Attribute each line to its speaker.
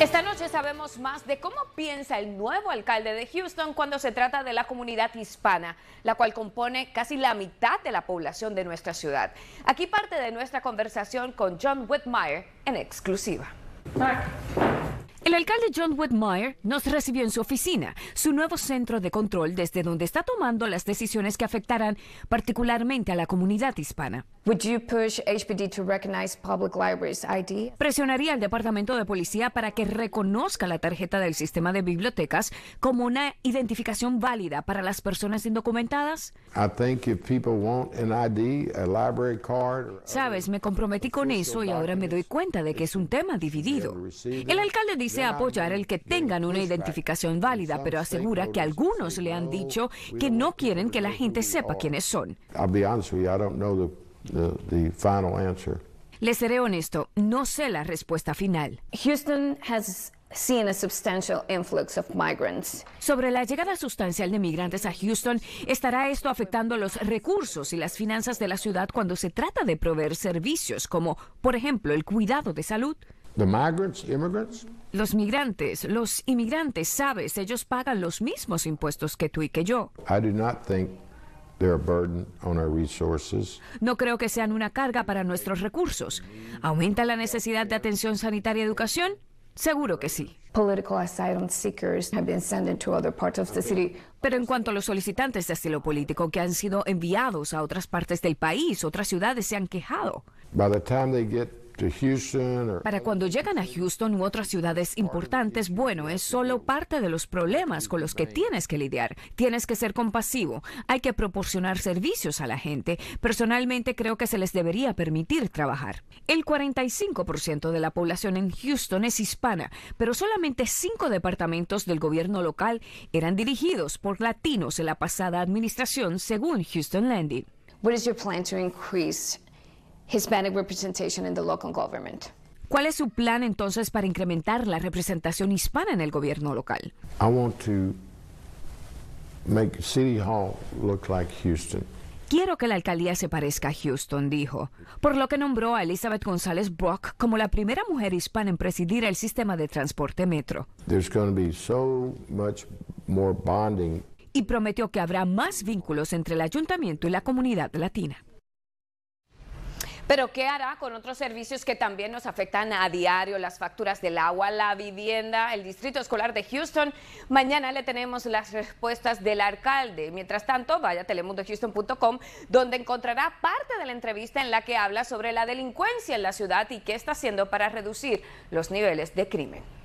Speaker 1: Esta noche sabemos más de cómo piensa el nuevo alcalde de Houston cuando se trata de la comunidad hispana, la cual compone casi la mitad de la población de nuestra ciudad. Aquí parte de nuestra conversación con John Whitmire en exclusiva. El alcalde John Whitmire nos recibió en su oficina, su nuevo centro de control desde donde está tomando las decisiones que afectarán particularmente a la comunidad hispana. Presionaría al Departamento de Policía para que reconozca la tarjeta del sistema de bibliotecas como una identificación válida para las personas indocumentadas. Sabes, me comprometí con eso y ahora me doy cuenta de que es un tema dividido. El alcalde dice apoyar el que tengan una identificación válida, pero asegura que algunos le han dicho que no quieren que la gente sepa quiénes son
Speaker 2: the,
Speaker 1: Le seré honesto, no sé la respuesta final. Houston migrants. Sobre la llegada sustancial de migrantes a Houston, ¿estará esto afectando los recursos y las finanzas de la ciudad cuando se trata de proveer servicios como, por ejemplo, el cuidado de salud? Los migrantes, los inmigrantes, sabes, ellos pagan los mismos impuestos que tú y que yo. I no creo que sean una carga para nuestros recursos. ¿Aumenta la necesidad de atención sanitaria y educación? Seguro que sí. Pero en cuanto a los solicitantes de asilo político que han sido enviados a otras partes del país, otras ciudades se han quejado. Para cuando llegan a Houston u otras ciudades importantes, bueno, es solo parte de los problemas con los que tienes que lidiar. Tienes que ser compasivo, hay que proporcionar servicios a la gente. Personalmente creo que se les debería permitir trabajar. El 45% de la población en Houston es hispana, pero solamente cinco departamentos del gobierno local eran dirigidos por latinos en la pasada administración, según Houston Landing. What is your plan to increase ¿Cuál es su plan entonces para incrementar la representación hispana en el gobierno local? Quiero que la alcaldía se parezca a Houston, dijo, por lo que nombró a Elizabeth González Brock como la primera mujer hispana en presidir el sistema de transporte metro. Y prometió que habrá más vínculos entre el ayuntamiento y la comunidad latina. Pero ¿qué hará con otros servicios que también nos afectan a diario? Las facturas del agua, la vivienda, el Distrito Escolar de Houston. Mañana le tenemos las respuestas del alcalde. Mientras tanto, vaya a telemundohouston.com, donde encontrará parte de la entrevista en la que habla sobre la delincuencia en la ciudad y qué está haciendo para reducir los niveles de crimen.